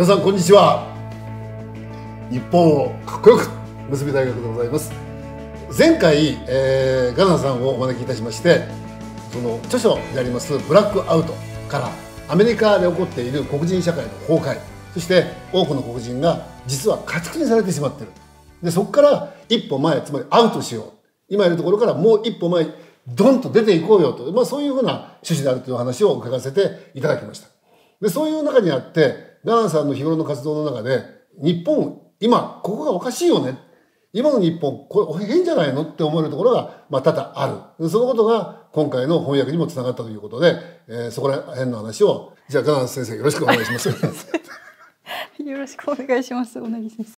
皆さんこんにちは日本をかっこよく結び大学でございます前回、えー、ガナさんをお招きいたしましてその著書であります「ブラックアウト」からアメリカで起こっている黒人社会の崩壊そして多くの黒人が実は家畜にされてしまってるでそこから一歩前つまりアウトしよう今いるところからもう一歩前ドンと出ていこうよと、まあ、そういうふうな趣旨であるという話を伺わせていただきましたでそういう中にあってダーンさんの日頃の活動の中で、日本、今、ここがおかしいよね。今の日本、これ変じゃないのって思えるところが、まあ、多々ある。そのことが、今回の翻訳にもつながったということで、えー、そこら辺の話を、じゃあ、ダーン先生、よろしくお願いします。よろしくお願いします、小野先生。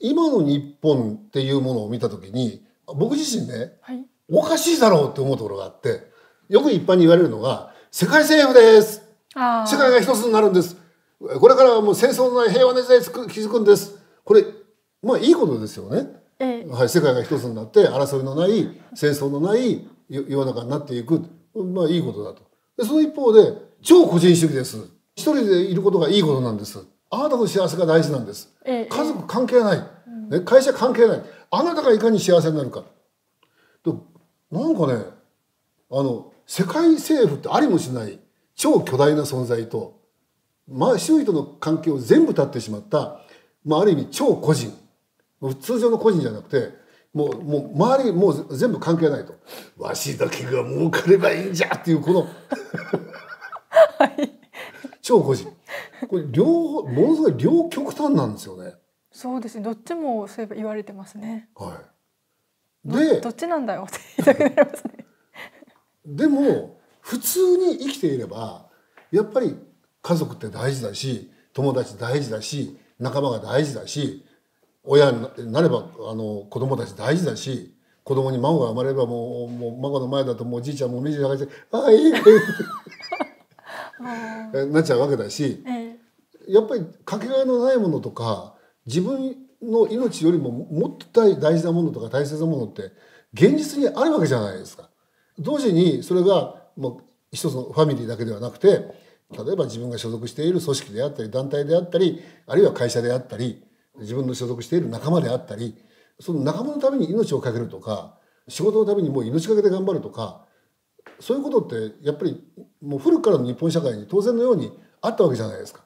今の日本っていうものを見た時に僕自身ね、はい、おかしいだろうって思うところがあってよく一般に言われるのが世界政府です世界が一つになるんですこれからはもう戦争のない平和な時代を築くんですこれまあいいことですよね、ええ、はい、世界が一つになって争いのない戦争のない世の中になっていくまあいいことだとでその一方で超個人主義です一人でいることがいいことなんですあなたの幸せが大事なんです、ええ、家族関係ない、ね、会社関係ないあなたがいかに幸せになるかなんかねあの世界政府ってありもしない超巨大な存在と、まあ、周囲との関係を全部断ってしまった、まあ、ある意味超個人通常の個人じゃなくてもうもう周りもう全部関係ないとわしだけが儲かればいいんじゃっていうこの超個人これ両ものすごい両極端なんですよね。そうですねどっちもそういえば言われてますね。はいでどっちなんだよって言いたくなりますね でも普通に生きていればやっぱり家族って大事だし友達大事だし仲間が大事だし親になればあの子供たち大事だし子供に孫が生まれればもうもう孫の前だともうじいちゃんもおじがして「ああいいね」なっちゃうわけだし、やっぱりかけがえのないものとか自分の命よりももっと大事なものとか大切なものって現実にあるわけじゃないですか。同時にそれがもう一つのファミリーだけではなくて例えば自分が所属している組織であったり団体であったりあるいは会社であったり自分の所属している仲間であったりその仲間のために命を懸けるとか仕事のためにもう命懸けで頑張るとかそういうことってやっぱりもう古くからの日本社会に当然のようにあったわけじゃないですか。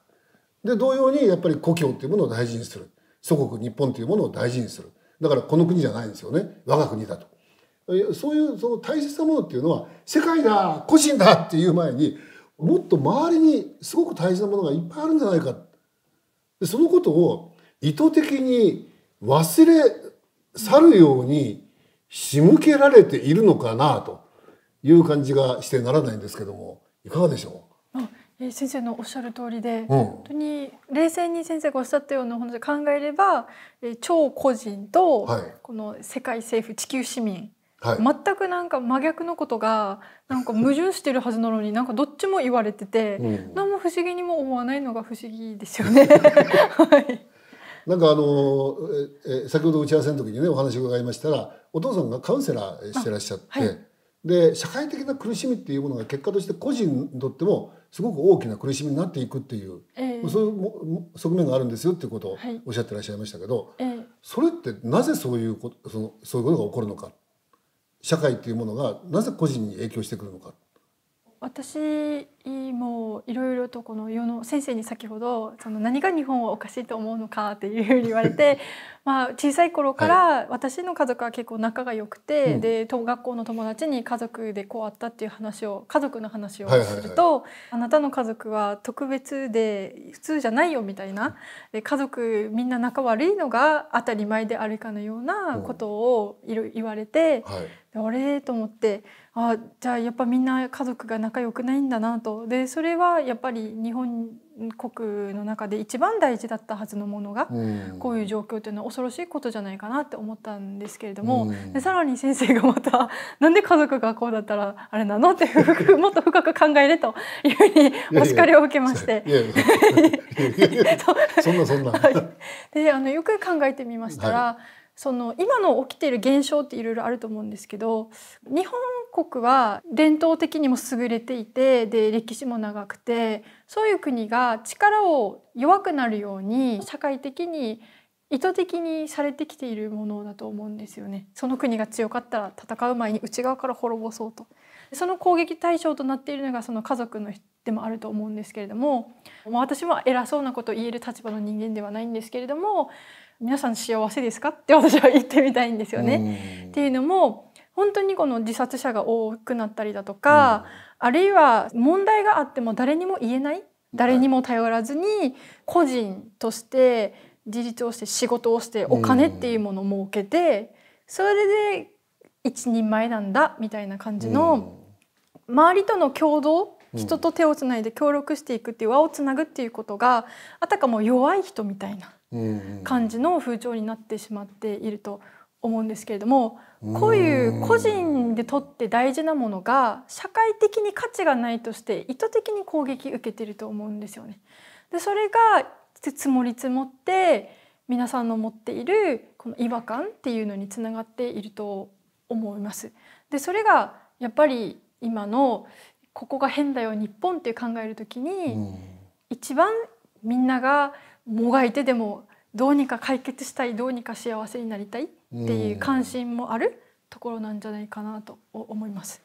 で同様にやっぱり故郷っていうものを大事にする。祖国日本というものを大事にするだからこの国じゃないんですよね我が国だとそういうその大切なものっていうのは世界だ個人だっていう前にもっと周りにすごく大切なものがいっぱいあるんじゃないかでそのことを意図的に忘れ去るように仕向けられているのかなという感じがしてならないんですけどもいかがでしょうえ先生のおっしゃる通りで、うん、本当に冷静に先生がおっしゃったような本で考えれば、え超個人と、この世界政府地球市民、はい、全くなんか真逆のことがなんか矛盾してるはずなのになんかどっちも言われてて、うん、何も不思議にも思わないのが不思議ですよね。はいなんかあのえ先ほど打ち合わせの時にねお話を伺いましたらお父さんがカウンセラーしてらっしゃって、はい、で社会的な苦しみっていうものが結果として個人にとってもすごく大きな苦しみになっていくっていう、えー、そういう側面があるんですよっていうことをおっしゃってらっしゃいましたけど、はい、それってなぜそういうことそのそういうことが起こるのか社会っていうものがなぜ個人に影響してくるのか。私もいろいろとこの世の先生に先ほどその何が日本はおかしいと思うのかっていうふうに言われて まあ小さい頃から私の家族は結構仲が良くて、はい、で学校の友達に家族でこうあったっていう話を家族の話をすると、あなたの家族は特別で普通じゃないよみたいなで家族みんな仲悪いのが当たり前であるかのようなことをいろ言われて、はい、あれと思って。あじゃあやっぱみんな家族が仲良くないんだなとでそれはやっぱり日本国の中で一番大事だったはずのものが、うん、こういう状況というのは恐ろしいことじゃないかなって思ったんですけれども、うん、でさらに先生がまた なんで家族がこうだったらあれなのってもっと深く考えれというふうにお叱りを受けまして。そんなそんな、はい、であのよく考えてみましたら、はいその今の起きている現象っていろいろあると思うんですけど日本国は伝統的にも優れていてで歴史も長くてそういう国が力を弱くなるように社会的に意図的にされてきているものだと思うんですよね。その国が強かったら戦う前に内側から滅ぼそうと。その攻撃対象となっているのがその家族のでもあると思うんですけれども、まあ、私も偉そうなことを言える立場の人間ではないんですけれども皆さん幸せですかって私は言ってみたいんですよね。っていうのも本当にこの自殺者が多くなったりだとか、うん、あるいは問題があっても誰にも言えない誰にも頼らずに個人として自立をして仕事をしてお金っていうものを設けて、それで一人前なんだみたいな感じの、周りとの共同人と手をつないで協力していくっていう輪をつなぐっていうことがあたかも弱い人みたいな感じの風潮になってしまっていると思うんですけれどもこういう個人でとって大事なものが社会的に価値がないとして意図的に攻撃受けてると思うんですよね。でそれが積もり積もって皆さんの持っているこの違和感っていうのにつながっていると思います。でそれがやっぱり今のここが変だよ日本って考えるときに、一番みんながもがいてでもどうにか解決したいどうにか幸せになりたいっていう関心もあるところなんじゃないかなと思います。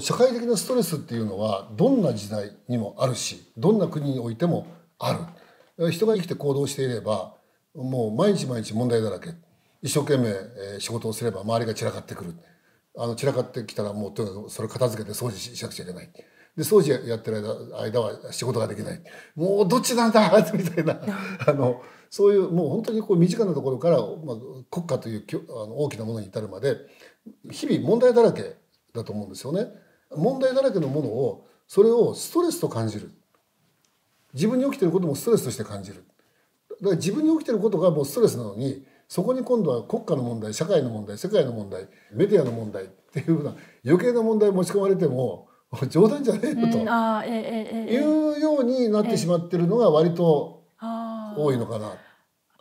社会的なストレスっていうのはどんな時代にもあるしどんな国においてもある人が生きて行動していればもう毎日毎日問題だらけ一生懸命仕事をすれば周りが散らかってくるあの散らかってきたらもうとにかくそれ片付けて掃除しなくちゃいけないで掃除やってる間間は仕事ができないもうどっちなんだみたいなあのそういうもう本当にこう身近なところから、まあ、国家というきょあの大きなものに至るまで日々問題だらけだと思うんですよね。問題だらけのものをそれをストレスと感じる自分に起きてることもストレスとして感じるだから自分に起きてることがもうストレスなのにそこに今度は国家の問題社会の問題世界の問題メディアの問題っていうふうな余計な問題持ち込まれても 冗談じゃねえよと、いうようになってしまってるのが割と多いのかな。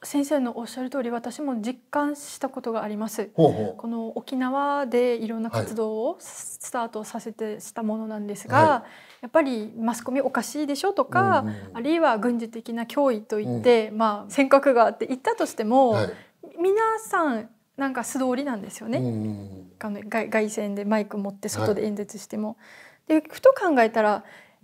先生のおっしゃる通り私も実感したことがありますこの沖縄でいろんな活動をスタートさせてしたものなんですが、はい、やっぱりマスコミおかしいでしょとか、うんうん、あるいは軍事的な脅威といって、うん、まあ尖閣があって言ったとしても、はい、皆さんなんか素通りなんですよね、外外線でマイク持って外で演説しても。はいでふと考えたら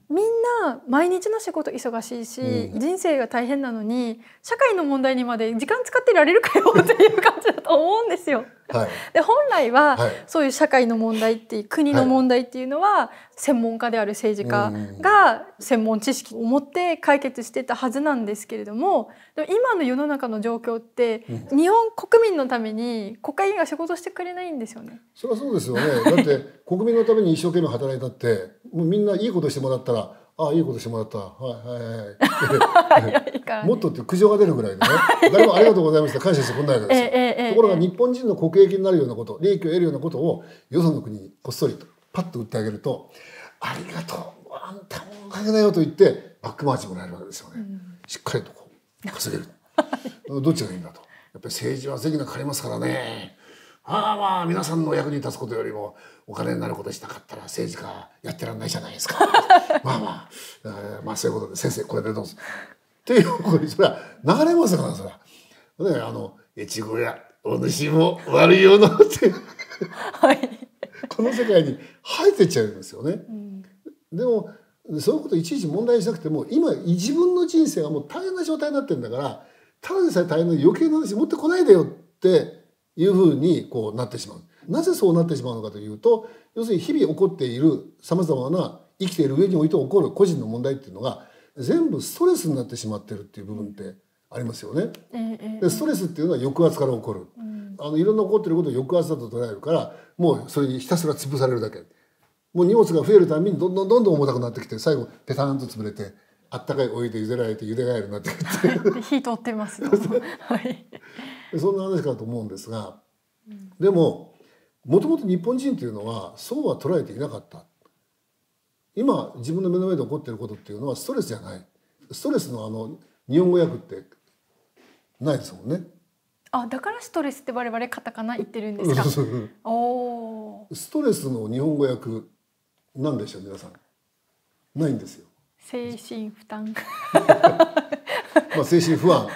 みんな毎日の仕事忙しいし、うん、人生が大変なのに社会の問題にまで時間使ってられるかよっていう感じだと思うんですよ。はい、で本来は、そういう社会の問題って国の問題っていうのは、専門家である政治家が専門知識を持って解決してたはずなんですけれどもでも今の世の中の状況って、日本国民のために国会議員が仕事してくれないんですよね。そりゃそうですよねだって 国民のために一生懸命働いたってもうみんないいことしてもらったらああいいことしてもらった。はいはいはい。もっとって苦情が出るぐらいでね。誰もありがとうございました。感謝してこんないわですよ。えええ、ところが日本人の国益になるようなこと、利益を得るようなことをよその国にこっそりとパッと売ってあげると、ありがとう。あんたもおかげだよと言ってバックマーチもらえるわけですよね。うん、しっかりとこう稼げる。どっちがいいんだと。やっぱり政治は税金がかかりますからね。ああまあ皆さんの役に立つことよりもお金になることしたかったら政治家やってらんないじゃないですか まあまあ、えー、まあそういうことで先生これでどうぞ。っていうこにそれは流れますからそれは。ねあの越後屋お主も悪いよなってはい、この世界に入ってっちゃうんですよね。うん、でもそういうこといちいち問題にしなくても今自分の人生がもう大変な状態になってるんだからただでさえ大変な余計な話持ってこないでよっていうふうにこうなってしまう。なぜそうなってしまうのかというと要するに日々起こっているさまざまな生きている上において起こる個人の問題っていうのが全部ストレスになってしまってるっていう部分ってありますよね。でストレスっていうのは抑圧から起こる。あのいろんな起こってることを抑圧だと捉えるからもうそれにひたすら潰されるだけ。もう荷物が増えるたびにどんどんどんどん重たくなってきて最後ペタンと潰れてあったかいお湯で茹でられて茹でがえるなってって。火通ってます。はい。そんな話かと思うんですが、でももともと日本人というのはそうは捉えていなかった今自分の目の前で起こっていることっていうのはストレスじゃないストレスのあの日本語訳ってないですもんねあだからストレスって我々カタカナ言ってるんですかおストレスの日本語訳なんでしょう皆さんないんですよ精神負担 まあ精神不安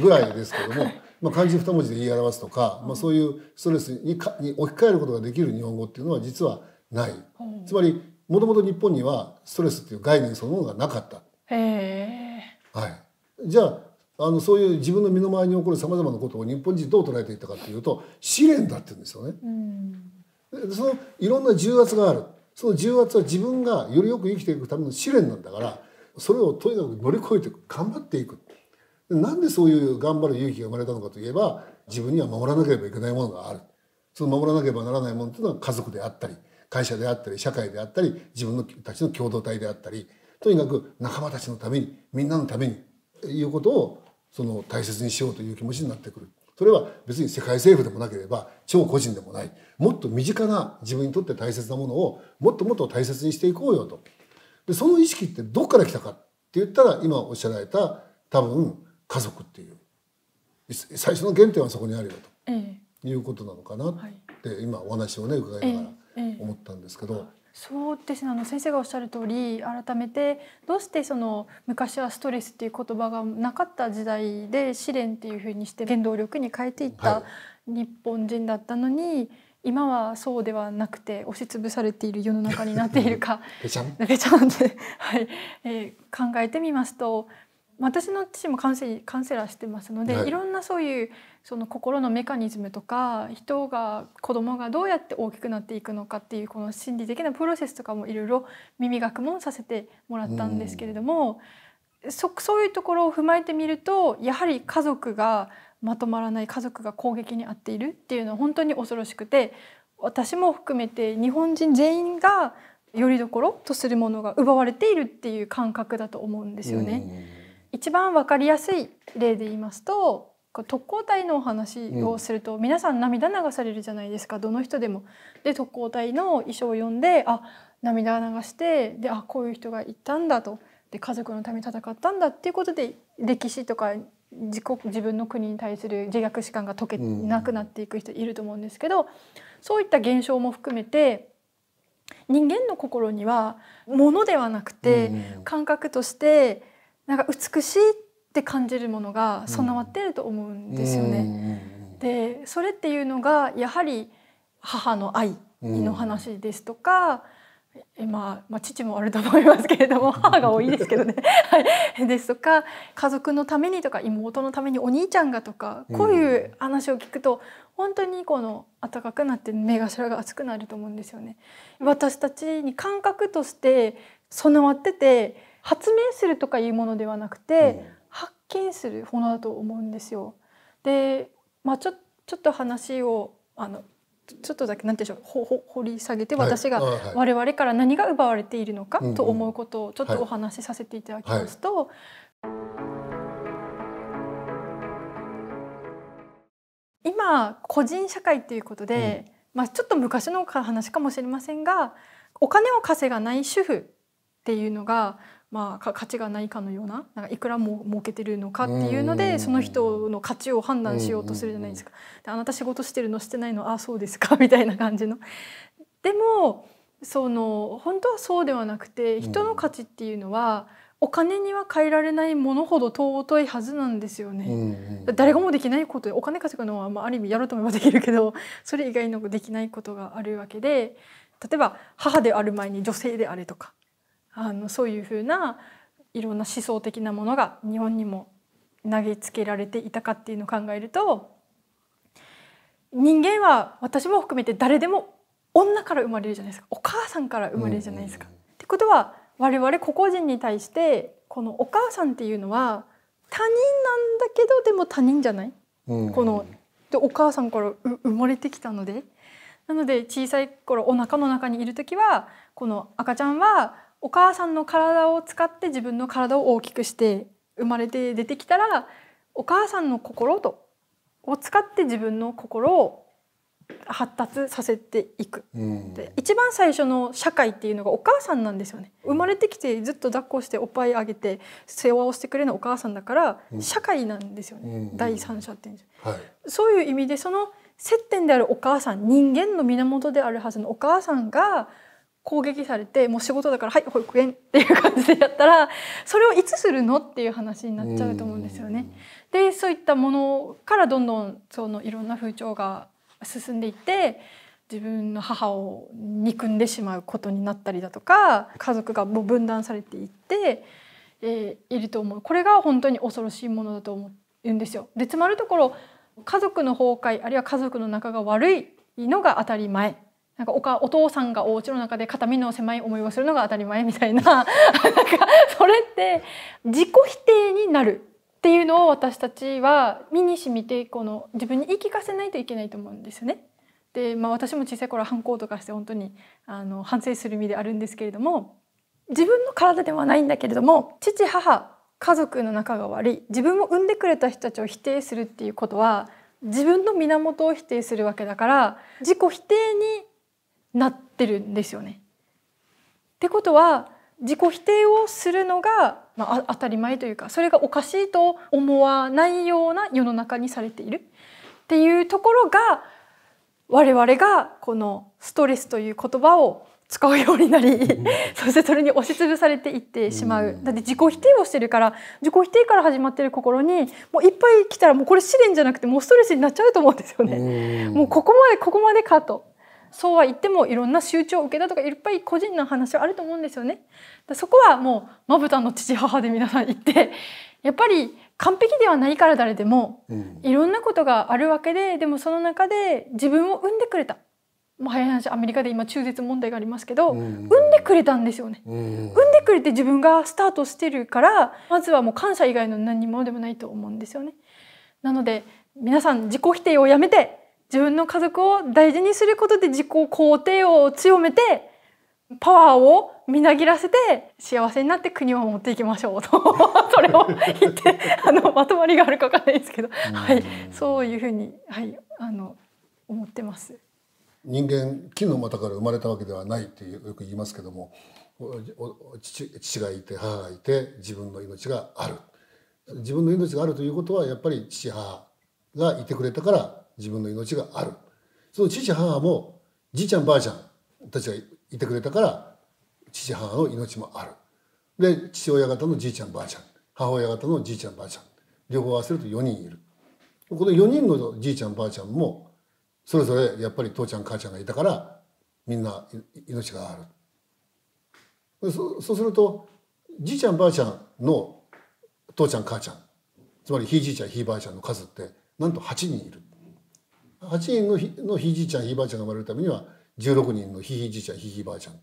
ぐらいですけどもまあ、漢字二文字で言い表すとか、まあ、そういうストレスにかに置き換えることができる日本語っていうのは実はない。つまりもともと日本にはストレスっていう概念そのものがなかった。はい、じゃああのそういう自分の身の回りに起こるさまざまなことを日本人どう捉えていったかというと試練だって言うんですよね。うん、そのいろんな重圧があるその重圧は自分がよりよく生きていくための試練なんだからそれをとにかく乗り越えて頑張っていくなんでそういう頑張る勇気が生まれたのかといえば自分には守らなければいけないものがあるその守らなければならないものというのは家族であったり会社であったり社会であったり自分たちの共同体であったりとにかく仲間たちのためにみんなのためにいうことをその大切にしようという気持ちになってくるそれは別に世界政府でもなければ超個人でもないもっと身近な自分にとって大切なものをもっともっと大切にしていこうよとでその意識ってどっから来たかって言ったら今おっしゃられた多分家族っていう最初の原点はそこにあるよと、いうことなのかなって今お話をね伺いながら思ったんですけど。そうですねあの先生がおっしゃる通り改めてどうしてその昔はストレスっていう言葉がなかった時代で試練っていうふうにして原動力に変えていった日本人だったのに、はい、今はそうではなくて押しつぶされている世の中になっているか ペちゃんで、はいえー、考えてみますと私の父もカウンセリカウンセラーしてますので、はい、いろんなそういうその心のメカニズムとか人が子供がどうやって大きくなっていくのかっていうこの心理的なプロセスとかもいろいろ耳学問させてもらったんですけれども、うん、そそういうところを踏まえてみるとやはり家族がまとまらない家族が攻撃に遭っているっていうのは本当に恐ろしくて私も含めて日本人全員がよりどころとするものが奪われているっていう感覚だと思うんですよね。うん一番分かりやすい例で言いますと特攻隊のお話をすると、皆さん涙流されるじゃないですかどの人でも。で特攻隊の衣装を読んであ涙流してであこういう人がいたんだとで家族のために戦ったんだっていうことで歴史とか自国自分の国に対する自虐史観が解けなくなっていく人いると思うんですけど、そういった現象も含めて人間の心にはものではなくて、感覚としてなんか美しいって感じるものが備わってると思うんですよね。でそれっていうのがやはり母の愛の話ですとか、えまあ、まあ、父もあると思いますけれども 母が多いですけどね、はい、ですとか家族のためにとか妹のためにお兄ちゃんがとかこういう話を聞くと本当にこの暖かくなって目頭が熱くなると思うんですよね。私たちに感覚として備わってて発明するとかいうものではなくて、発見するものだと思うんですよ。で、まあ、ちょちょっと話をあのちょっとだけ何て言うんでしょうほ掘り下げて私が我々から何が奪われているのかと思うことをちょっとお話しさせていただきますと。今個人社会っていうことで、うん、まあ、ちょっと昔の話かもしれませんがお金を稼がない主婦っていうのがまあ、価値がないかのようななんかいくらも儲けてるのかっていうのでその人の価値を判断しようとするじゃないですか。であなた仕事してるのしてないのああそうですか みたいな感じの。でもその本当はそうではなくて人の価値っていうのは、お金には変えられないものほど尊いはずなんですよね、うんうん、誰がもできないことでお金稼ぐのは、まあ、ある意味やろうと思えばできるけど それ以外のできないことがあるわけで例えば母である前に女性であれとかあのそういうふうないろんな思想的なものが日本にも投げつけられていたかっていうのを考えると人間は私も含めて誰でも女から生まれるじゃないですかお母さんから生まれるじゃないですか。ってことは我々個々人に対してこのお母さんっていうのは他人なんだけどでも他人じゃない、うん、このでお母さんから生まれてきたのでなので小さい頃お腹の中にいる時はこの赤ちゃんはお母さんの体を使って自分の体を大きくして生まれて出てきたらお母さんの心とを使って自分の心を発達させていく、うん、で一番最初の社会っていうのがお母さんなんですよね生まれてきてずっと抱っこしておっぱいあげて世話をしてくれるのお母さんだから社会なんですよね、うん、第三者っていうんです、はい、そういう意味でその接点であるお母さん人間の源であるはずのお母さんが攻撃されてもう仕事だからはい保育園っていう感じでやったらそれをいつするのっていう話になっちゃうと思うんですよね。でそういったものからどんどんそのいろんな風潮が進んでいって自分の母を憎んでしまうことになったりだとか家族がもう分断されていって、えー、いると思うこれが本当に恐ろしいものだと思うんですよ。でつまるところ家族の崩壊あるいは家族の仲が悪いのが当たり前なんかおかお父さんがお家の中で肩身の狭い思いをするのが当たり前みたいな なんかそれって自己否定になるっていうのを私たちは身にしみてこの自分に言い聞かせないといけないと思うんですよね。で、まあ、私も小さい頃反抗とかして本当にあの反省する身であるんですけれども自分の体ではないんだけれども父母家族の仲が悪い自分を産んでくれた人たちを否定するっていうことは自分の源を否定するわけだから自己否定になってるんですよね。ってことは自己否定をするのが、まあ、当たり前というかそれがおかしいと思わないような世の中にされているっていうところが我々がこのストレスという言葉を使うようになり、うん、そしてそれに押しつぶされていってしまう、うん、だって自己否定をしてるから自己否定から始まってる心にもういっぱい来たらもうこれ試練じゃなくてもうストレスになっちゃうと思うんですよね。うん、もうここまでここまでかとそうは言ってもいろんな集中を受けたとかいっぱい個人の話はあると思うんですよね。そこはもうまぶたの父母で皆さん言ってやっぱり完璧ではないから誰でも、いろんなことがあるわけででもその中で自分を産んでくれた。もう早い話アメリカで今中絶問題がありますけど、産んでくれたんですよね、産んでくれて自分がスタートしてるからまずはもう感謝以外の何もでもないと思うんですよねなので皆さん自己否定をやめて自分の家族を大事にすることで自己肯定を強めてパワーをみなぎらせて幸せになって国を持っていきましょうと それを言って あのまとまりがあるかわからないですけど、はい、そういうふうに、はい、あの思ってます。人間木の股から生まれたわけではないってよく言いますけども父父がいて母がいて自分の命がある自分の命があるということはやっぱり父母がいてくれたから自分の命があるその父母もじいちゃんばあちゃんたちがいてくれたから父母の命もあるで父親方のじいちゃんばあちゃん母親方のじいちゃんばあちゃん両方合わせると4人いるこの4人のじいちゃんばあちゃんもそれぞれやっぱり父ちゃん母ちゃんがいたからみんな命があるそうするとじいちゃんばあちゃんの父ちゃん母ちゃんつまりひいじいちゃんひいばあちゃんの数ってなんと8人いる8人のひじいちゃんひばあちゃんが生まれるためには16人のひひじいちゃんひひばあちゃん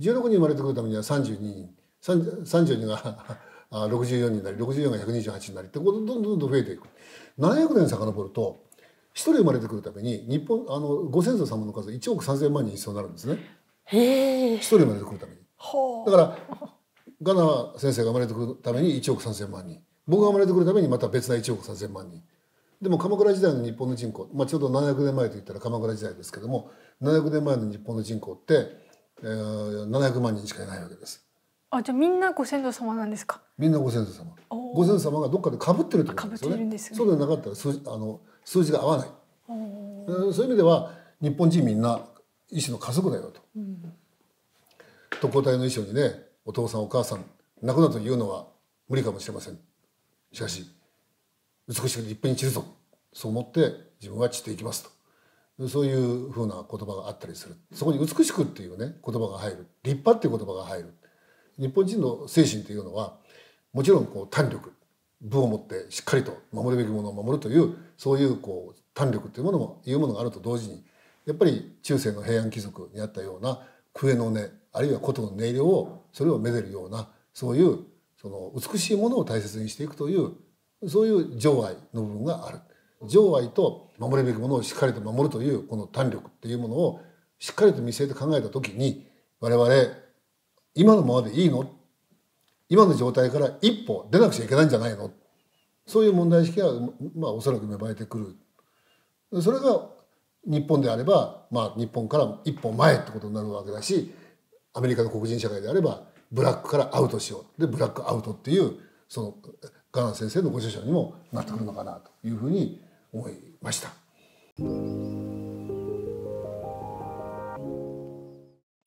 16 人生まれてくるためには32人32人が64人になり64が128になりってことどんどんどん増えていく700年遡ると1人生まれてくるために日本あのご先祖様の数1億3,000万人必要になるんですね1人生まれてくるためにだからガナ先生が生まれてくるために1億3,000万人僕が生まれてくるためにまた別な1億3,000万人でも鎌倉時代の日本の人口、まあ、ちょうど700年前といったら鎌倉時代ですけども700年前の日本の人口って、えー、700万人しかいないわけです。あじゃみんなご先祖様なんですか。みんなご先祖様。ご先祖様がどっかでかぶってるってことですよね。ねそうでなかったら数あの数字が合わない。そういう意味では日本人みんな医師の家族だよと。うん、特攻隊の衣装にねお父さんお母さん亡くなるというのは無理かもしれません。しかし。美しく立派に散るぞそう思って自分は散っていきますとそういうふうな言葉があったりするそこに「美しく」っていうね言葉が入る「立派」っていう言葉が入る日本人の精神というのはもちろんこう胆力武を持ってしっかりと守るべきものを守るというそういうこう胆力というものもいうものがあると同時にやっぱり中世の平安貴族にあったような笛の音あるいは琴の音色をそれをめでるようなそういうその美しいものを大切にしていくというそういう情愛の部分がある情愛と守るべきものをしっかりと守るというこの胆力っていうものをしっかりと見据えて考えた時に我々今のままでいいの今の状態から一歩出なくちゃいけないんじゃないのそういう問題意識が、まあ、おそらく芽生えてくるそれが日本であれば、まあ、日本から一歩前ってことになるわけだしアメリカの黒人社会であればブラックからアウトしようでブラックアウトっていうそのガーン先生のご著書にもなってくるのかなというふうに思いました。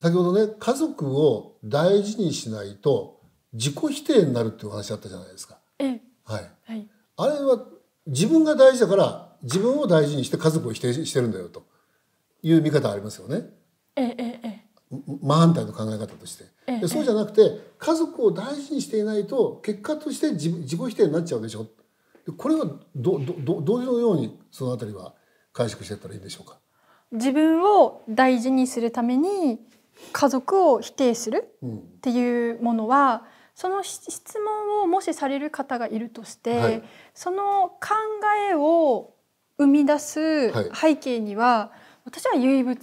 先ほどね家族を大事にしないと自己否定になるっていう話あったじゃないですか。はい、はい、あれは自分が大事だから自分を大事にして家族を否定してるんだよという見方ありますよね。えええ真反対の考え方として。でそうじゃなくて家族を大事にしていないと結果として自自己否定になっちゃうでしょこれはどどどどのようにそのあたりは解釈していったらいいんでしょうか自分を大事にするために家族を否定するっていうものは、その質問をもしされる方がいるとして、はい、その考えを生み出す背景には、はい私は唯物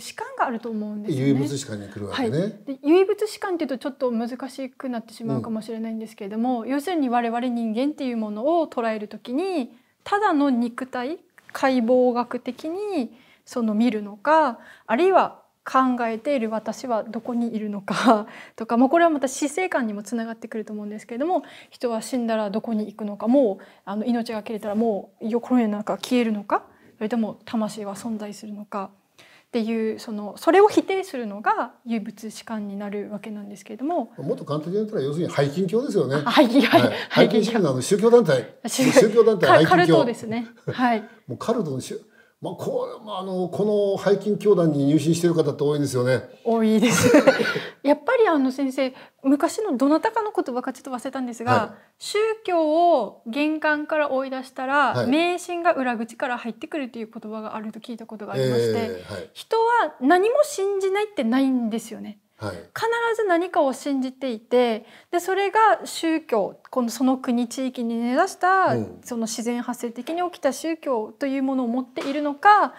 史観があると思うんです、ね、唯物史観に来るわけね、はい、唯物っていうとちょっと難しくなってしまうかもしれないんですけれども、うん、要するに我々人間っていうものを捉えるときにただの肉体解剖学的にその見るのかあるいは考えている私はどこにいるのか とか、まあ、これはまた死生観にもつながってくると思うんですけれども人は死んだらどこに行くのかもうあの命が切れたらもう世の中消えるのか。それとも魂は存在するのかっていうそのそれを否定するのが唯物史観になるわけなんですけれどももっと簡単に言ったら要するに背近教ですよね背近、はい、背近教の宗教団体宗教団体カルトですねはい もうカルトの宗教まあ、こうあのこの背筋教団に入信している方って多いですよね。多いです。やっぱりあの先生昔のどなたかの言葉かちょっと忘れたんですが、はい、宗教を玄関から追い出したら、はい、迷信が裏口から入ってくるという言葉があると聞いたことがありまして、えーはい、人は何も信じないってないんですよね。はい、必ず何かを信じていてでそれが宗教このその国地域に根ざした、うん、その自然発生的に起きた宗教というものを持っているのか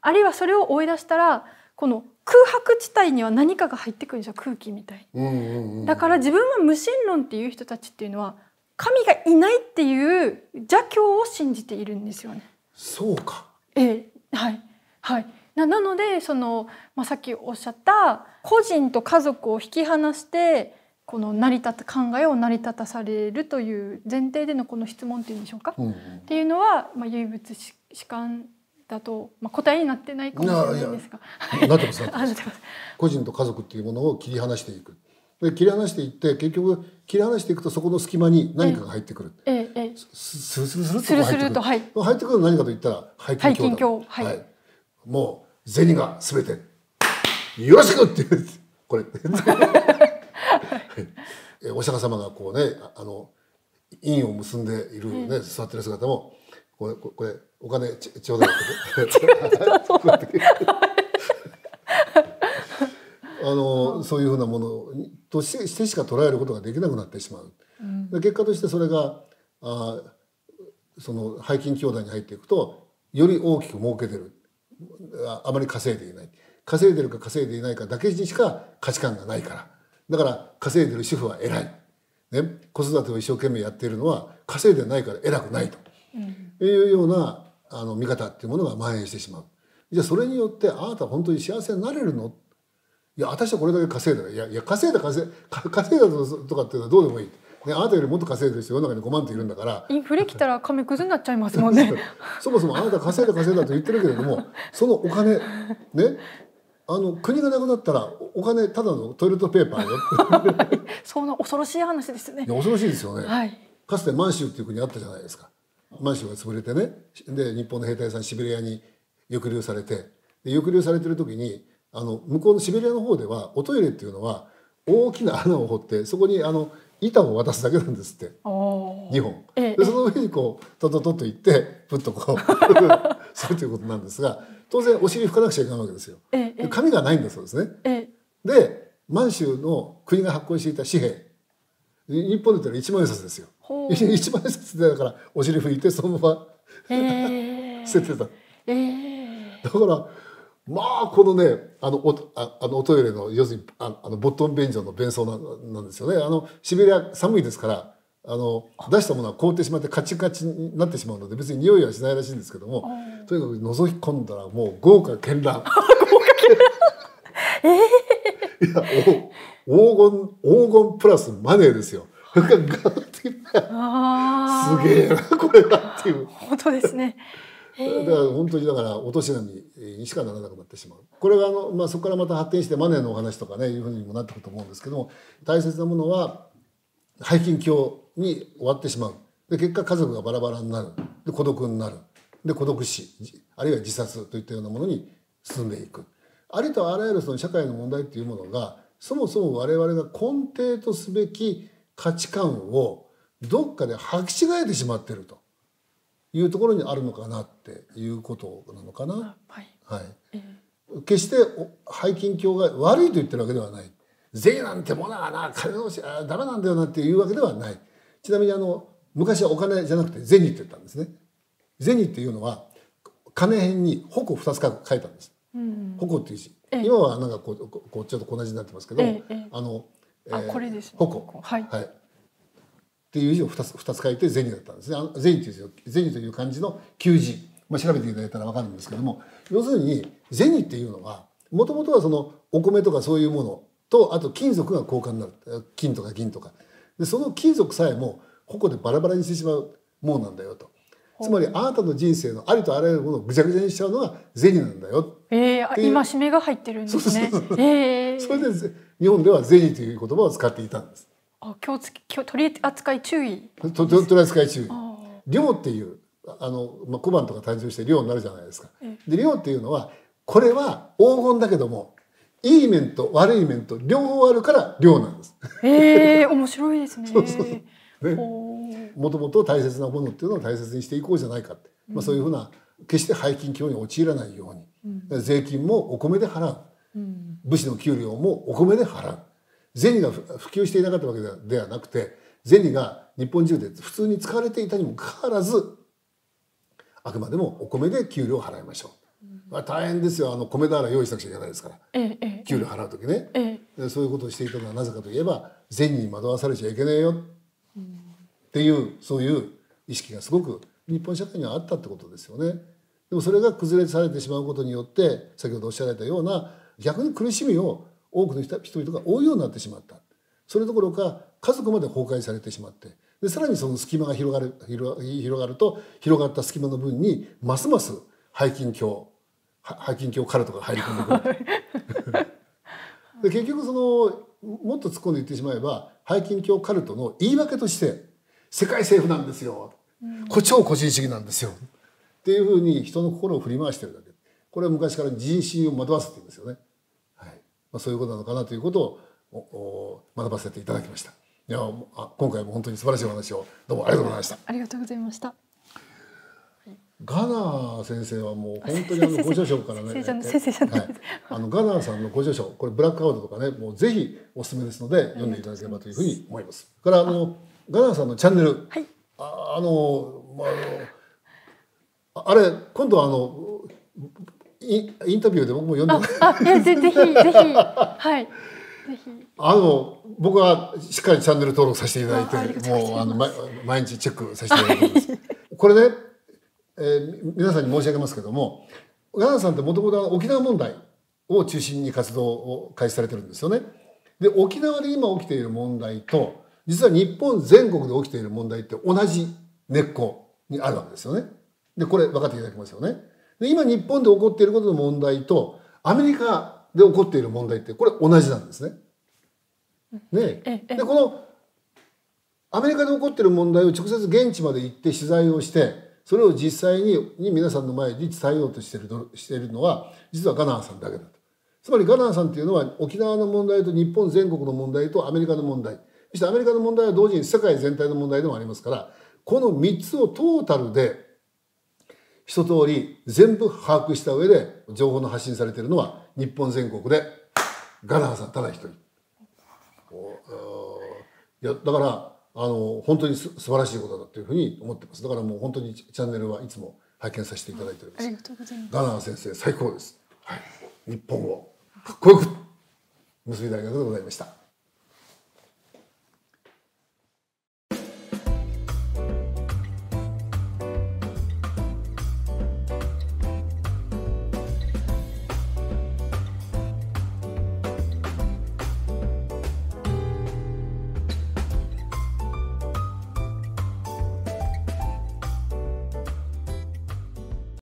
あるいはそれを追い出したらこの空白地帯には何かが入ってくるんですよ空気みたい、だから自分は無神論っていう人たちっていうのは神がいないっていう邪教を信じているんですよね。そうかええはいはいななのでその、まあ、さっきおっしゃった個人と家族を引き離してこの成り立た考えを成り立たされるという前提でのこの質問っていうんでしょうか、うんっていうのは、まあ、唯物史観だと、まあ、答えになってないかもしれないんですが。なってます なってます。個人と家族っていうものを切り離していく。で切り離していって結局切り離していくとそこの隙間に何かが入ってくる。ええええ、スルスルスルと入ってくる。スルスルとはい。入ってくるの何かと言ったら背筋鏡。はい、はい。もう銭がすべて。よろしくって言う。これ。お釈迦様がこうね、あの、印を結んでいるね、座ってる姿も。これ、これ、お金ちちょうだい。あの、そういうふうなものとしてしか捉えることができなくなってしまう。で結果としてそれがあその背筋兄弟に入っていくとより大きく儲けてるあまり稼いでいない稼いでるか稼いでいないかだけにしか価値観がないからだから稼いでる主婦は偉い、ね、子育てを一生懸命やっているのは稼いでないから偉くないと、うん、いうようなあの見方っていうものが蔓延してしまうじゃあそれによってあなた本当に幸せになれるのいや私はこれだけ稼いだらいやいや稼いだ稼いだとかっていうのはどうでもいいね、あなたよりもっと稼いでる人世の中に5万っているんだからインフレ来たら紙くずになっちゃいますもんね そもそもあなた稼いだ稼いだと言ってるけれどもそのお金ねあの国がなくなったらお金ただのトイレットペーパーよ そんな恐ろしい話ですね恐ろしいですよね、はい、かつて満州っていう国あったじゃないですか満州が潰れてねで日本の兵隊さんシベリアに抑留されてで抑留されてる時にあの向こうのシベリアの方ではおトイレっていうのは大きな穴を掘ってそこにあの板を渡すだけなんですって日本、でその上にこうトントントンといってプッとこう するということなんですが当然お尻拭かなくちゃいけないわけですよ。で紙がないんだそうですね。で満州の国が発行していた紙幣日本で言ったら一万円札ですよ。一万円札でだからお尻拭いてそのまま 捨ててた。だからまあこのねあのおああのおトイレの要するにああのボットン便所の便装ななんですよねあのシベリア寒いですからあの出したものは凍ってしまってカチカチになってしまうので別に匂いはしないらしいんですけどもとにかく覗き込んだらもう豪華絢爛 えー、いや黄金黄金プラスマネーですよ。すげえなこれはっていう。本当ですね。だから本当にだからお年並みにしかならなくなってしまうこれがあの、まあ、そこからまた発展してマネーのお話とかねいうふうにもなってくると思うんですけども大切なものは背筋鏡に終わってしまうで結果家族がバラバラになるで孤独になるで孤独死あるいは自殺といったようなものに進んでいくありとあらゆるその社会の問題っていうものがそもそも我々が根底とすべき価値観をどっかで履き違えてしまってると。いうところにあるのかなっていうことなのかな。はい、はい、決して背筋鏡が悪いと言ってるわけではない。税なんてもなあな金のしあダメなんだよなっていうわけではない。ちなみにあの昔はお金じゃなくて銭って言ったんですね。銭っていうのは金辺に矛二つ書いたんです。うん、矛っていう字。今はなんかこうこうちょっと同じになってますけど、あの、えー、これです、ね、矛、はい、はい、ていう字を2つ ,2 つ書いて銭だったんですね銭という字銭という漢字の旧字、まあ、調べていただいたら分かるんですけども要するに銭っていうのはもともとはそのお米とかそういうものとあと金属が交換になる金とか銀とかでその金属さえもここでバラバラにしてしまうものなんだよと。つまりあなたの人生のありとあらゆるものをぐちゃぐちゃにしちゃうのが銭なんだよええー、今締めが入ってるんですね。それで日本では銭という言葉を使っていたんです。あ今日取り扱い注意取り扱い注意量っていうあの、まあ、小判とか誕生して量になるじゃないですか。で量っていうのはこれは黄金だけどもいい面と悪い面と両方あるから量なんです。ええー、面白いですね。そうそうそうね、もともと大切なものっていうのを大切にしていこうじゃないかって、まあ、そういうふうな決して背筋金教に陥らないように、うん、税金もお米で払う、うん、武士の給料もお米で払う、ゼニが普及していなかったわけではなくてゼニが日本中で普通に使われていたにもかかわらずあくまでもお米で給料を払いましょう、まあ、大変ですよあの米俵用意しなくちゃいけないですから、ええ、給料払う時ね、え、そういうことをしていたのはなぜかといえば銭に惑わされちゃいけないよっていう、そういう意識がすごく日本社会にはあったってことですよね。でもそれが崩れされてしまうことによって先ほどおっしゃられたような逆に苦しみを多くの人々が追うようになってしまったそれどころか家族まで崩壊されてしまってでさらにその隙間が広がる広がると広がった隙間の分にますます背筋鏡背筋鏡からとか入り込んでくる。で結局そのもっと突っ込んでいってしまえば背筋鏡カルトの言い訳として世界政府なんですよ、うん、超個人主義なんですよっていうふうに人の心を振り回してるだけこれは昔から人心を惑わすって言うんですよねまあ、そういうことなのかなということを学ばせていただきました。いやあ今回も本当に素晴らしいお話をどうもありがとうございました。ありがとうございました。ガナー先生はもう本当にあの ご著書からね、はい、あのガナーさんのご著書、これブラックアウトとかね、もうぜひおすすめですので読んでいただければというふうに思います。それからあのガナーさんのチャンネル、はい、ああのまああれ今度はあのインタビューで僕も読んであいぜひぜひはいぜひあの僕はしっかりチャンネル登録させていただいてもうあの毎日チェックさせていただいてます、これね、えー、皆さんに申し上げますけども小さんってもともと沖縄問題を中心に活動を開始されてるんですよね。で沖縄で今起きている問題と実は日本全国で起きている問題って同じ根っこにあるわけですよね。でこれ分かっていただきますよね。で今日本で起こっていることの問題とアメリカで起こっている問題ってこれ同じなんですね。ねでこのアメリカで起こっている問題を直接現地まで行って取材をしてそれを実際に皆さんの前に伝えようとしているしているのは実はガナーさんだけだと。つまりガナーさんというのは沖縄の問題と日本全国の問題とアメリカの問題そしてアメリカの問題は同時に世界全体の問題でもありますからこの3つをトータルで一通り全部把握した上で情報の発信されてるのは日本全国でガナーさんただ一人。いやだからあの本当にす素晴らしいことだというふうに思ってますだからもう本当にチャンネルはいつも拝見させていただいております、ガナー先生最高です、はい、日本をかっこよく結び大学でございました